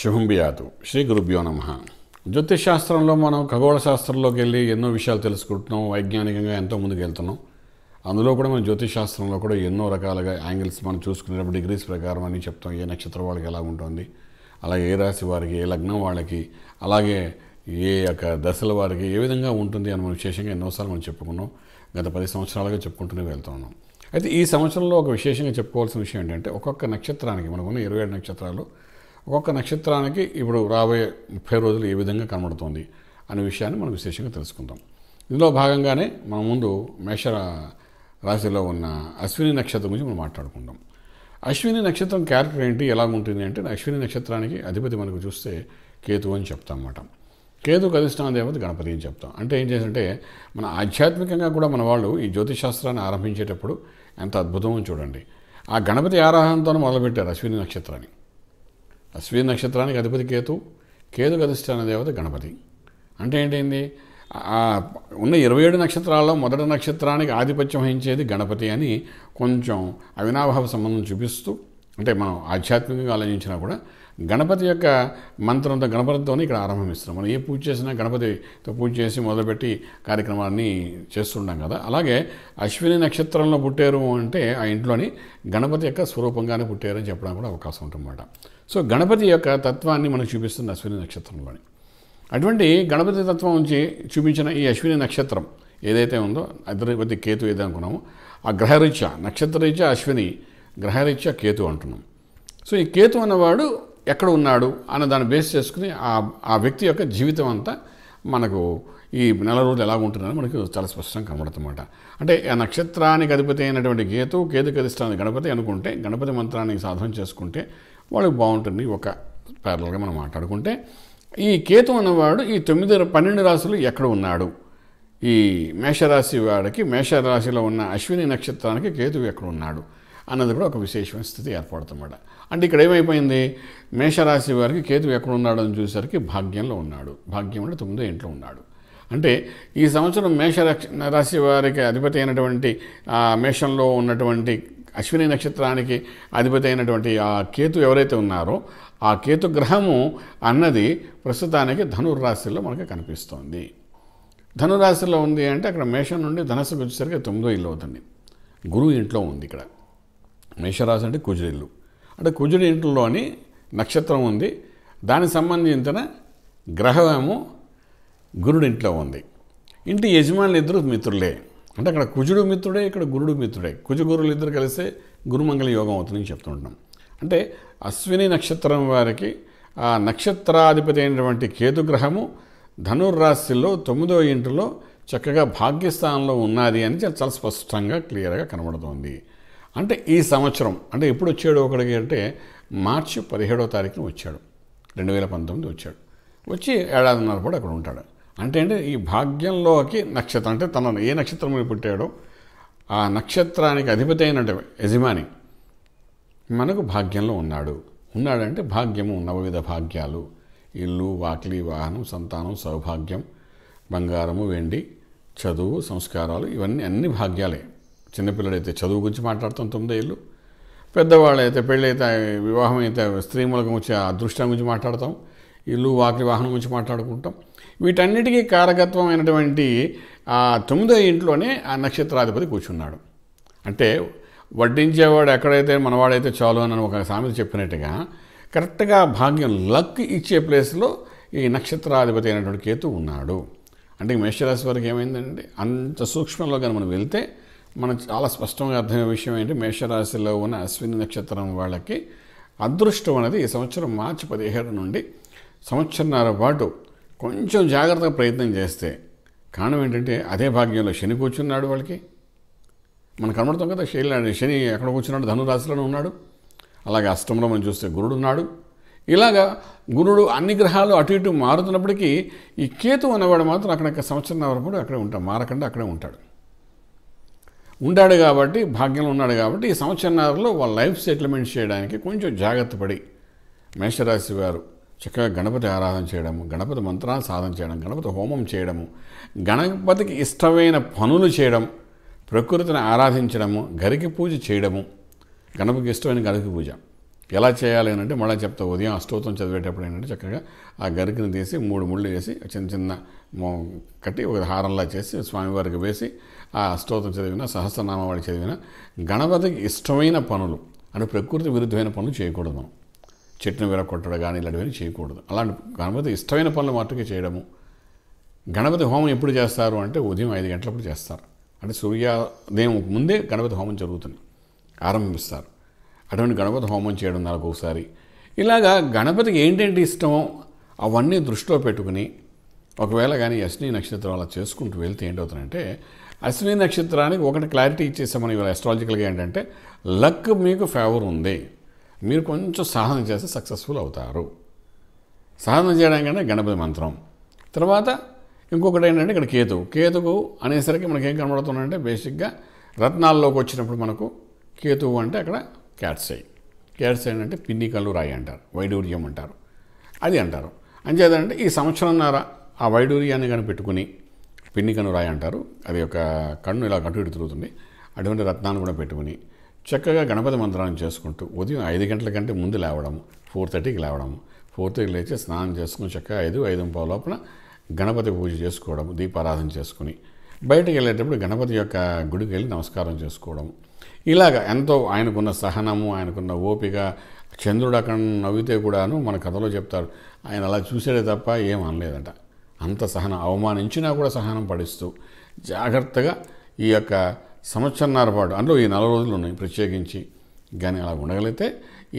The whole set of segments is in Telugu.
శుభంబియాదు శ్రీ గురుభ్యో నమ జ్యోతిష్ శాస్త్రంలో మనం ఖగోళ శాస్త్రంలోకి వెళ్ళి ఎన్నో విషయాలు తెలుసుకుంటున్నాం వైజ్ఞానికంగా ఎంతో ముందుకు వెళ్తున్నాం అందులో కూడా మన జ్యోతిష్ శాస్త్రంలో కూడా ఎన్నో రకాలుగా యాంగిల్స్ మనం చూసుకునేటప్పుడు డిగ్రీస్ ప్రకారం అని చెప్తాం ఏ నక్షత్రం వాళ్ళకి ఎలా ఉంటుంది అలాగే ఏ రాశి వారికి ఏ లగ్నం వాళ్ళకి అలాగే ఏ యొక్క దశల వారికి ఏ విధంగా ఉంటుంది అని మనం విశేషంగా ఎన్నోసార్లు మనం చెప్పుకున్నాం గత పది సంవత్సరాలుగా చెప్పుకుంటూనే వెళ్తున్నాం అయితే ఈ సంవత్సరంలో ఒక విశేషంగా చెప్పుకోవాల్సిన విషయం ఏంటంటే ఒక్కొక్క నక్షత్రానికి మనకున్న ఇరవై ఏడు నక్షత్రాలు ఒక్కొక్క నక్షత్రానికి ఇప్పుడు రాబోయే ముప్పై రోజులు ఏ విధంగా కనబడుతోంది అనే విషయాన్ని మనం విశేషంగా తెలుసుకుందాం ఇందులో భాగంగానే మన ముందు మేష రాశిలో ఉన్న అశ్విని నక్షత్రం గురించి మనం మాట్లాడుకుందాం అశ్విని నక్షత్రం క్యారెక్టర్ ఏంటి ఎలా ఉంటుంది అంటే అశ్విని నక్షత్రానికి అధిపతి మనకు చూస్తే కేతు అని చెప్తాం అన్నమాట కేతు అధిష్టాన దేవత గణపతి అని చెప్తాం అంటే ఏం చేసంటే మన ఆధ్యాత్మికంగా కూడా మన వాళ్ళు ఈ జ్యోతిషాస్త్రాన్ని ఆరంభించేటప్పుడు ఎంత అద్భుతమో చూడండి ఆ గణపతి ఆరాధనతో మొదలుపెట్టారు అశ్విని నక్షత్రాన్ని అశ్విని నక్షత్రానికి అధిపతి కేతు కేతు అధిష్టాన దేవత గణపతి అంటే ఏంటైంది ఉన్న ఇరవై ఏడు నక్షత్రాల్లో మొదటి నక్షత్రానికి ఆధిపత్యం వహించేది గణపతి అని కొంచెం అవినాభావ సంబంధం చూపిస్తూ అంటే మనం ఆధ్యాత్మికంగా ఆలోచించినా కూడా గణపతి యొక్క మంత్రంతో గణపతితోనే ఇక్కడ ఆరంభమిస్తున్నాం మనం ఏ పూజ చేసినా గణపతితో పూజ చేసి మొదలుపెట్టి కార్యక్రమాన్ని చేస్తుంటాం కదా అలాగే అశ్విని నక్షత్రంలో పుట్టారు అంటే ఆ ఇంట్లోని గణపతి యొక్క స్వరూపంగానే పుట్టారని చెప్పడానికి కూడా అవకాశం ఉంటుందన్నమాట సో గణపతి యొక్క తత్వాన్ని మనకు చూపిస్తుంది అశ్విని నక్షత్రంలోని అటువంటి గణపతి తత్వం నుంచి చూపించిన ఈ అశ్విని నక్షత్రం ఏదైతే ఉందో అధిపతి కేతు ఏదో అనుకున్నామో ఆ గ్రహరీత్యా నక్షత్రరీత్యా అశ్విని గ్రహరీత్యా కేతు అంటున్నాం సో ఈ కేతు అన్నవాడు ఎక్కడ ఉన్నాడు అన్న దాన్ని బేస్ చేసుకుని ఆ ఆ వ్యక్తి యొక్క జీవితం అంతా మనకు ఈ నెల రోజులు ఎలా ఉంటుందని మనకు చాలా స్పష్టంగా కనబడుతుందన్నమాట అంటే ఆ నక్షత్రానికి అధిపతి అయినటువంటి కేతు కేతుకి అధిష్టానికి గణపతి అనుకుంటే గణపతి మంత్రాన్ని సాధన చేసుకుంటే వాళ్ళకి బాగుంటుంది ఒక ప్యారల్గా మనం మాట్లాడుకుంటే ఈ కేతు అన్నవాడు ఈ తొమ్మిది పన్నెండు రాశులు ఎక్కడ ఉన్నాడు ఈ మేషరాశి వాడికి మేషరాశిలో ఉన్న అశ్విని నక్షత్రానికి కేతువు ఎక్కడ ఉన్నాడు అన్నది కూడా ఒక విశేషమైన స్థితి ఏర్పడుతుందన్నమాట అంటే ఇక్కడ ఏమైపోయింది మేషరాశి వారికి కేతువు ఎక్కడ ఉన్నాడు అని చూసేసరికి భాగ్యంలో ఉన్నాడు భాగ్యంలో తొమ్మిదో ఇంట్లో ఉన్నాడు అంటే ఈ సంవత్సరం మేష రాశి వారికి అధిపతి అయినటువంటి మేషంలో ఉన్నటువంటి అశ్విని నక్షత్రానికి అధిపతి అయినటువంటి ఆ కేతు ఎవరైతే ఉన్నారో ఆ కేతు గ్రహము అన్నది ప్రస్తుతానికి ధనుర్రాశిలో మనకు కనిపిస్తోంది ధనురాశిలో ఉంది అంటే అక్కడ మేషం నుండి ధనస్సు వచ్చేసరికి తొమ్మిదో ఇల్లు అవుతుంది గురువు ఇంట్లో ఉంది ఇక్కడ మేషరాశి అంటే కుజుడిల్లు అంటే కుజుడి ఇంట్లోని నక్షత్రం ఉంది దానికి సంబంధించిన గ్రహము గురుడింట్లో ఉంది ఇంటి యజమానులు ఇద్దరు మిత్రులే అంటే అక్కడ కుజుడు మిత్రుడే ఇక్కడ గురుడు మిత్రుడే కుజ గురువులు ఇద్దరు కలిస్తే గురుమంగళ యోగం అవుతుందని చెప్తుంటున్నాం అంటే అశ్విని నక్షత్రం వారికి ఆ నక్షత్రాధిపతి అయినటువంటి కేతుగ్రహము ధనుర్రాశిలో తొమ్మిదో ఇంటిలో చక్కగా భాగ్యస్థానంలో ఉన్నది అని చాలా స్పష్టంగా క్లియర్గా కనబడుతోంది అంటే ఈ సంవత్సరం అంటే ఎప్పుడు వచ్చాడు ఒకడికి అంటే మార్చి పదిహేడో తారీఖున వచ్చాడు రెండు వేల పంతొమ్మిది వచ్చాడు వచ్చి ఏడాదిన్నర కూడా అక్కడ ఉంటాడు అంటే అంటే ఈ భాగ్యంలోకి నక్షత్రం అంటే తన ఏ నక్షత్రం పుట్టాడో ఆ నక్షత్రానికి అధిపతి అయినట్టు యజమాని మనకు భాగ్యంలో ఉన్నాడు ఉన్నాడంటే భాగ్యము నవవిధ భాగ్యాలు ఇల్లు వాకిలి వాహనం సంతానం సౌభాగ్యం బంగారము వెండి చదువు సంస్కారాలు ఇవన్నీ అన్ని భాగ్యాలే చిన్నపిల్లడైతే చదువు గురించి మాట్లాడుతాం తొమ్మిదేళ్ళు పెద్దవాళ్ళైతే అయితే వివాహం అయితే స్త్రీ మూలకం వచ్చే అదృష్టం గురించి మాట్లాడతాం ఇల్లు వాకిలి వాహనం గురించి మాట్లాడుకుంటాం వీటన్నిటికీ అయినటువంటి ఆ తొమ్మిదో ఇంట్లోనే ఆ నక్షత్రాధిపతి కూర్చున్నాడు అంటే వడ్డించేవాడు ఎక్కడైతే మనవాడైతే చాలు అని ఒక సామెత చెప్పినట్టుగా కరెక్ట్గా భాగ్యం లక్ ఇచ్చే ప్లేస్లో ఈ నక్షత్రాధిపతి అయినటువంటి కేతు ఉన్నాడు అంటే మేషరాశి వారికి ఏమైందండి అంత సూక్ష్మంలో కానీ మనం వెళ్తే మనం చాలా స్పష్టంగా అర్థమయ్యే విషయం ఏంటి మేషరాశిలో ఉన్న అశ్విని నక్షత్రం వాళ్ళకి అదృష్టం అనేది ఈ సంవత్సరం మార్చి పదిహేడు నుండి సంవత్సరంన్నర పాటు కొంచెం జాగ్రత్తగా ప్రయత్నం చేస్తే కారణం ఏంటంటే అదే భాగ్యంలో శని కూర్చున్నాడు వాళ్ళకి మనం కనబడతాం కదా శని శని ఎక్కడ కూర్చున్నాడు ధనురాశిలో ఉన్నాడు అలాగే అష్టంలో మనం చూస్తే గురుడు ఉన్నాడు ఇలాగా గురుడు అన్ని గ్రహాలు అటు ఇటు మారుతున్నప్పటికీ ఈ కేతు అనేవాడు మాత్రం అక్కడ సంవత్సరం వరకు అక్కడే ఉంటాడు మారకుండా అక్కడే ఉంటాడు ఉండాడు కాబట్టి భాగ్యంలో ఉన్నాడు కాబట్టి ఈ సంవత్సరంలో వాళ్ళ లైఫ్ సెటిల్మెంట్ చేయడానికి కొంచెం జాగ్రత్త పడి మేషరాశి వారు చక్కగా గణపతి ఆరాధన చేయడము గణపతి మంత్రాలు సాధన చేయడం గణపతి హోమం చేయడము గణపతికి ఇష్టమైన పనులు చేయడం ప్రకృతిని ఆరాధించడము గరికి పూజ చేయడము గణపతికి ఇష్టమైన గరికి పూజ ఎలా చేయాలి అంటే మళ్ళీ చెప్తా ఉదయం అష్టోత్తం చదివేటప్పుడు ఏంటంటే చక్కగా ఆ గరికను తీసి మూడు ముళ్ళు వేసి చిన్న చిన్న కట్టి ఒక హారంలా చేసి స్వామివారికి వేసి ఆ అష్టోత్తం చదివిన సహస్రనామావాడి చదివిన గణపతికి ఇష్టమైన పనులు అంటే ప్రకృతి విరుద్ధమైన పనులు చేయకూడదు చెట్టును కొట్టడం కానీ ఇలాంటివన్నీ చేయకూడదు అలాంటి గణపతి ఇష్టమైన పనులు మట్టుకే చేయడము గణపతి హోమం ఎప్పుడు చేస్తారు అంటే ఉదయం ఐదు గంటలప్పుడు చేస్తారు అంటే సూర్యోదయం ముందే గణపతి హోమం జరుగుతుంది ఆరంభిస్తారు అటువంటి గణపతి హోమం చేయడం నెలకు ఒకసారి ఇలాగా గణపతికి ఏంటంటే ఇష్టమో అవన్నీ దృష్టిలో పెట్టుకుని ఒకవేళ కానీ అశ్విని నక్షత్రం అలా చేసుకుంటూ వెళ్తే ఏంటవుతుందంటే అశ్విని నక్షత్రానికి ఒకటి క్లారిటీ ఇచ్చేసామని ఇవాళ ఎస్ట్రాలజికల్గా ఏంటంటే లక్ మీకు ఫేవర్ ఉంది మీరు కొంచెం సాధన చేస్తే సక్సెస్ఫుల్ అవుతారు సాధన కంటే గణపతి మంత్రం తర్వాత ఇంకొకటి ఏంటంటే ఇక్కడ కేతు కేతుకు అనేసరికి మనకి ఏం కనబడుతుందంటే బేసిక్గా రత్నాల్లోకి వచ్చినప్పుడు మనకు కేతువు అంటే అక్కడ క్యాట్సై క్యాట్సై అంటే పిన్నికల్లు రాయి అంటారు వైడూర్యం అంటారు అది అంటారు అంచేదంటే ఈ సంవత్సరంన్నర ఆ వైడూర్యాన్ని కానీ పెట్టుకుని పిన్నికను రాయి అంటారు అది ఒక కన్ను ఇలా కటు తిరుగుతుంది అటువంటి రత్నాన్ని కూడా పెట్టుకుని చక్కగా గణపతి మంత్రాన్ని చేసుకుంటూ ఉదయం ఐదు గంటల కంటే ముందు లేవడము ఫోర్ థర్టీకి లేవడము ఫోర్ థర్టీకి లేచి స్నానం చేసుకుని చక్కగా ఐదు ఐదు ముప్పై లోపల గణపతి పూజ చేసుకోవడం దీపారాధన చేసుకుని బయటకు వెళ్ళేటప్పుడు గణపతి యొక్క గుడికి వెళ్ళి నమస్కారం చేసుకోవడం ఇలాగ ఎంతో ఆయనకున్న సహనము ఆయనకున్న ఓపిక చంద్రుడు అక్కడ నవ్వితే కూడాను మన కథలో చెప్తారు ఆయన అలా చూసాడే తప్ప ఏం అనలేదంట అంత సహనం అవమానించినా కూడా సహనం పడిస్తూ జాగ్రత్తగా ఈ యొక్క సంవత్సరన్నర పాటు అందులో ఈ నెల రోజులు ఉన్నాయి ప్రత్యేకించి కానీ అలా ఉండగలిగితే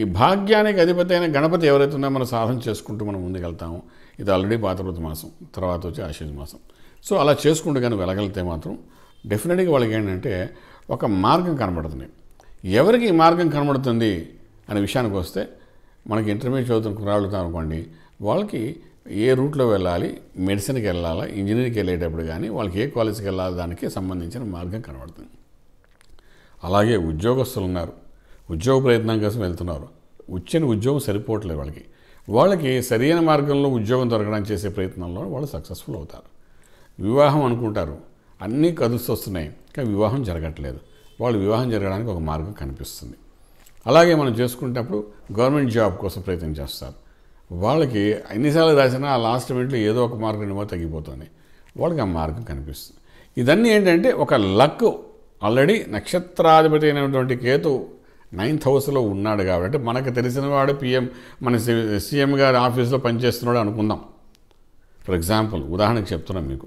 ఈ భాగ్యానికి అధిపతి అయిన గణపతి ఎవరైతే ఉన్నా మనం సాధన చేసుకుంటూ మనం ముందుకెళ్తాము ఇది ఆల్రెడీ పాతృత మాసం తర్వాత వచ్చి ఆశీర్వ మాసం సో అలా చేసుకుంటూ కానీ వెళ్ళగలిగితే మాత్రం డెఫినెట్గా వాళ్ళకి ఏంటంటే ఒక మార్గం కనబడుతుంది ఎవరికి ఈ మార్గం కనబడుతుంది అనే విషయానికి వస్తే మనకి ఇంటర్మీడియట్ చదువుతున్న కురాళ్ళు అనుకోండి వాళ్ళకి ఏ రూట్లో వెళ్ళాలి మెడిసిన్కి వెళ్ళాలా ఇంజనీరింగ్కి వెళ్ళేటప్పుడు కానీ వాళ్ళకి ఏ కాలేజీకి వెళ్ళాలి దానికి సంబంధించిన మార్గం కనబడుతుంది అలాగే ఉద్యోగస్తులు ఉన్నారు ఉద్యోగ ప్రయత్నం కోసం వెళ్తున్నారు వచ్చిన ఉద్యోగం సరిపోవట్లేదు వాళ్ళకి వాళ్ళకి సరైన మార్గంలో ఉద్యోగం దొరకడం చేసే ప్రయత్నంలో వాళ్ళు సక్సెస్ఫుల్ అవుతారు వివాహం అనుకుంటారు అన్నీ కదులుస్తూ వస్తున్నాయి కానీ వివాహం జరగట్లేదు వాళ్ళు వివాహం జరగడానికి ఒక మార్గం కనిపిస్తుంది అలాగే మనం చేసుకునేటప్పుడు గవర్నమెంట్ జాబ్ కోసం ప్రయత్నం చేస్తారు వాళ్ళకి ఎన్నిసార్లు రాసినా ఆ లాస్ట్ మినిట్లో ఏదో ఒక మార్గం ఏమో తగ్గిపోతుంది వాళ్ళకి ఆ మార్గం కనిపిస్తుంది ఇదన్నీ ఏంటంటే ఒక లక్ ఆల్రెడీ నక్షత్రాధిపతి అయినటువంటి కేతు నైన్త్ హౌస్లో ఉన్నాడు కాబట్టి మనకు తెలిసిన వాడు పిఎం మన సీఎం గారి ఆఫీస్లో పనిచేస్తున్నాడు అనుకుందాం ఫర్ ఎగ్జాంపుల్ ఉదాహరణకు చెప్తున్నాం మీకు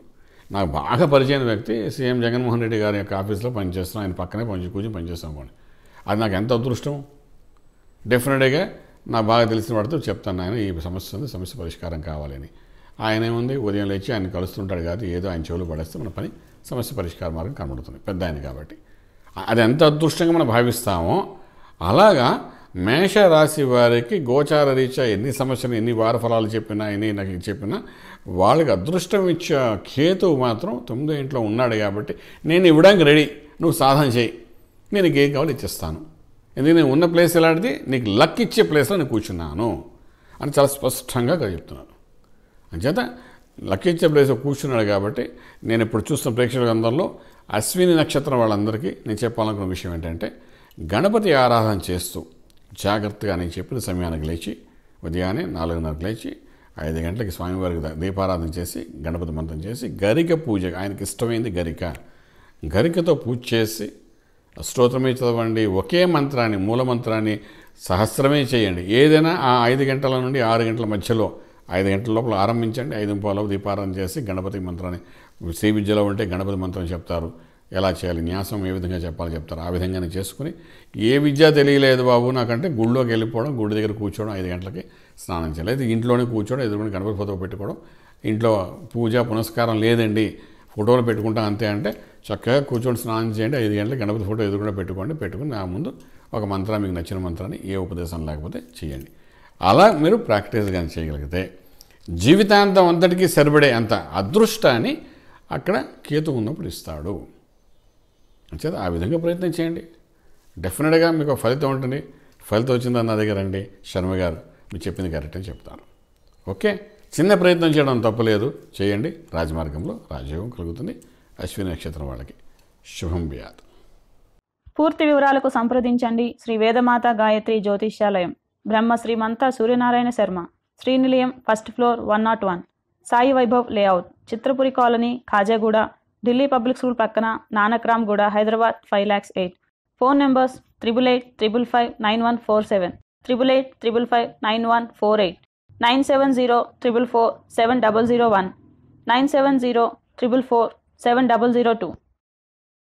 నాకు బాగా పరిచయం వ్యక్తి సీఎం జగన్మోహన్ రెడ్డి గారి యొక్క ఆఫీస్లో పనిచేస్తున్నాం ఆయన పక్కనే పని కూర్చొని పనిచేస్తాం అనుకోండి అది నాకు ఎంత అదృష్టం డెఫినెట్గా నాకు బాగా తెలిసిన వాడితో చెప్తాను ఆయన ఈ సమస్య ఉంది సమస్య పరిష్కారం కావాలని ఆయన ఏముంది ఉదయం లేచి ఆయన కలుస్తుంటాడు కాదు ఏదో ఆయన చెవులు పడేస్తే మన పని సమస్య పరిష్కార మార్గం కనబడుతుంది పెద్ద ఆయన కాబట్టి అది ఎంత అదృష్టంగా మనం భావిస్తామో అలాగా మేషరాశి వారికి గోచార రీత్యా ఎన్ని సమస్యలు ఎన్ని వారఫలాలు చెప్పినా ఎన్ని నాకు చెప్పినా వాళ్ళకి అదృష్టం ఇచ్చే కేతువు మాత్రం తొమ్మిదో ఇంట్లో ఉన్నాడు కాబట్టి నేను ఇవ్వడానికి రెడీ నువ్వు సాధన చేయి నేను నీకు ఏం కావాలి ఇచ్చేస్తాను ఎందుకంటే నేను ఉన్న ప్లేస్ ఎలాంటిది నీకు లక్ ఇచ్చే ప్లేస్లో నేను కూర్చున్నాను అని చాలా స్పష్టంగా చెప్తున్నాను అంచేత లక్కీ ప్లేస్లో కూర్చున్నాడు కాబట్టి నేను ఇప్పుడు చూస్తున్న ప్రేక్షకుల అందరిలో అశ్విని నక్షత్రం వాళ్ళందరికీ నేను చెప్పాలనుకున్న విషయం ఏంటంటే గణపతి ఆరాధన చేస్తూ జాగ్రత్తగా నేను చెప్పిన సమయానికి లేచి ఉదయాన్నే నాలుగున్నరకు లేచి ఐదు గంటలకి స్వామివారికి దీపారాధన చేసి గణపతి మంత్రం చేసి గరిక పూజ ఆయనకి ఇష్టమైంది గరిక గరికతో పూజ చేసి స్తోత్రమే చదవండి ఒకే మంత్రాన్ని మూల మంత్రాన్ని సహస్రమే చేయండి ఏదైనా ఆ ఐదు గంటల నుండి ఆరు గంటల మధ్యలో ఐదు గంటల లోపల ఆరంభించండి ఐదు పాలు దీపారాధన చేసి గణపతి మంత్రాన్ని శ్రీ విద్యలో ఉంటే గణపతి మంత్రం చెప్తారు ఎలా చేయాలి న్యాసం ఏ విధంగా చెప్పాలి చెప్తారు ఆ విధంగానే చేసుకుని ఏ విద్య తెలియలేదు బాబు నాకంటే గుళ్ళోకి వెళ్ళిపోవడం గుడి దగ్గర కూర్చోవడం ఐదు గంటలకి స్నానం చేయాలి ఇంట్లోనే కూర్చోవడం ఎదుర్కొని గణపతి ఫోటో పెట్టుకోవడం ఇంట్లో పూజ పునస్కారం లేదండి ఫోటోలు పెట్టుకుంటాం అంతే అంటే చక్కగా కూర్చొని స్నానం చేయండి ఐదు గంటలకు గణపతి ఫోటో ఎదుర్కొంటే పెట్టుకోండి పెట్టుకుని నా ముందు ఒక మంత్రం మీకు నచ్చిన మంత్రాన్ని ఏ ఉపదేశం లేకపోతే చేయండి అలా మీరు ప్రాక్టీస్ కానీ చేయగలిగితే జీవితాంతం అంతటికీ సరిపడే అంత అదృష్టాన్ని అక్కడ కేతు ఉన్నప్పుడు ఇస్తాడు అంచేత ఆ విధంగా ప్రయత్నం చేయండి డెఫినెట్గా మీకు ఫలితం ఉంటుంది ఫలితం వచ్చిందని నా దగ్గర అండి శర్మ గారు మీరు చెప్పింది కరెక్ట్ అని చెప్తాను ఓకే చిన్న ప్రయత్నం చేయడం తప్పలేదు చేయండి రాజమార్గంలో రాజయోగం కలుగుతుంది అశ్విని నక్షత్రం వాళ్ళకి శుభం వ్యాధి పూర్తి వివరాలకు సంప్రదించండి Shri Vedamata Gayatri Jyotishyalayam Brahma Srimanta Suryanarayana Sharma Srinilayam first floor one not one Sai Vaibhav layout Chitrapuri colony Khajaguda Delhi public school పక్కన Nanakramguda Hyderabad five lakhs eight phone numbers triple eight triple five nine one four seven triple eight triple five nine one four eight nine seven zero triple four seven double zero one nine seven zero triple four seven double zero two